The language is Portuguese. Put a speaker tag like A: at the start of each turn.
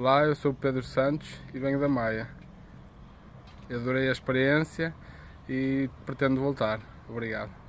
A: Olá, eu sou o Pedro Santos e venho da Maia.
B: Eu adorei a experiência
A: e
C: pretendo voltar. Obrigado.